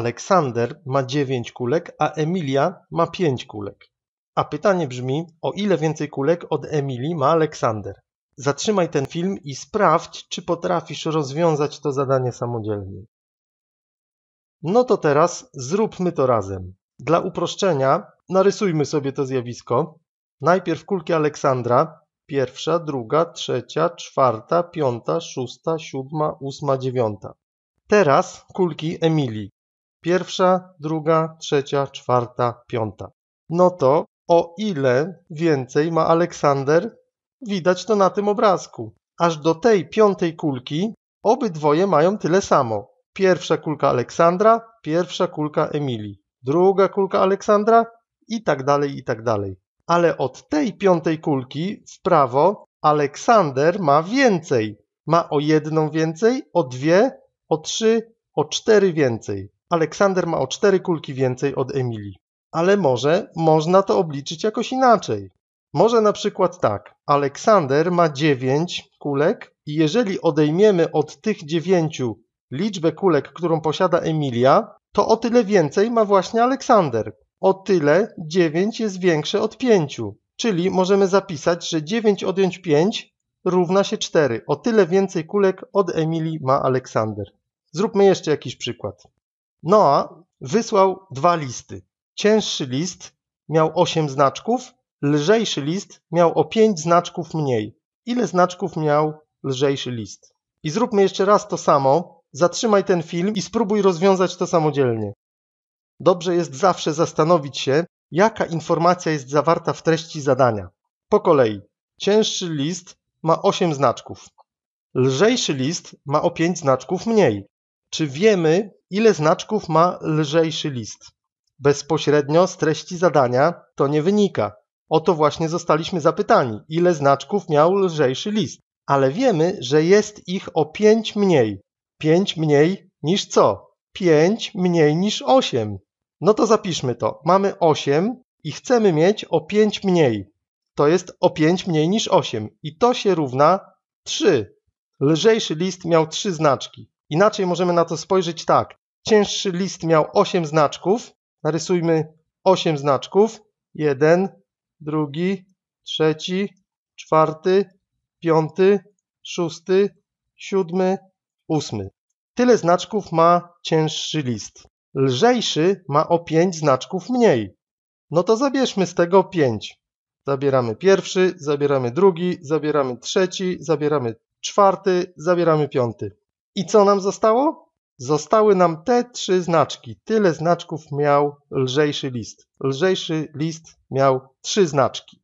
Aleksander ma dziewięć kulek, a Emilia ma pięć kulek. A pytanie brzmi, o ile więcej kulek od Emilii ma Aleksander? Zatrzymaj ten film i sprawdź, czy potrafisz rozwiązać to zadanie samodzielnie. No to teraz zróbmy to razem. Dla uproszczenia narysujmy sobie to zjawisko. Najpierw kulki Aleksandra. Pierwsza, druga, trzecia, czwarta, piąta, szósta, siódma, ósma, dziewiąta. Teraz kulki Emilii. Pierwsza, druga, trzecia, czwarta, piąta. No to o ile więcej ma Aleksander, widać to na tym obrazku. Aż do tej piątej kulki obydwoje mają tyle samo. Pierwsza kulka Aleksandra, pierwsza kulka Emilii, druga kulka Aleksandra i tak dalej, i tak dalej. Ale od tej piątej kulki w prawo Aleksander ma więcej. Ma o jedną więcej, o dwie, o trzy, o cztery więcej. Aleksander ma o cztery kulki więcej od Emilii. Ale może można to obliczyć jakoś inaczej. Może na przykład tak. Aleksander ma 9 kulek i jeżeli odejmiemy od tych 9 liczbę kulek, którą posiada Emilia, to o tyle więcej ma właśnie Aleksander. O tyle 9 jest większe od 5. Czyli możemy zapisać, że 9 odjąć 5 równa się 4. O tyle więcej kulek od Emilii ma Aleksander. Zróbmy jeszcze jakiś przykład. Noa wysłał dwa listy. Cięższy list miał osiem znaczków, lżejszy list miał o pięć znaczków mniej. Ile znaczków miał lżejszy list? I zróbmy jeszcze raz to samo. Zatrzymaj ten film i spróbuj rozwiązać to samodzielnie. Dobrze jest zawsze zastanowić się, jaka informacja jest zawarta w treści zadania. Po kolei. Cięższy list ma 8 znaczków. Lżejszy list ma o 5 znaczków mniej. Czy wiemy, ile znaczków ma lżejszy list? Bezpośrednio z treści zadania to nie wynika. O to właśnie zostaliśmy zapytani, ile znaczków miał lżejszy list. Ale wiemy, że jest ich o 5 mniej. 5 mniej niż co? 5 mniej niż 8. No to zapiszmy to. Mamy 8 i chcemy mieć o 5 mniej. To jest o 5 mniej niż 8 i to się równa 3. Lżejszy list miał 3 znaczki. Inaczej możemy na to spojrzeć tak. Cięższy list miał 8 znaczków. Narysujmy 8 znaczków. Jeden, drugi, trzeci, czwarty, piąty, szósty, siódmy, ósmy. Tyle znaczków ma cięższy list. Lżejszy ma o 5 znaczków mniej. No to zabierzmy z tego 5. Zabieramy pierwszy, zabieramy drugi, zabieramy trzeci, zabieramy czwarty, zabieramy piąty. I co nam zostało? Zostały nam te trzy znaczki. Tyle znaczków miał lżejszy list. Lżejszy list miał trzy znaczki.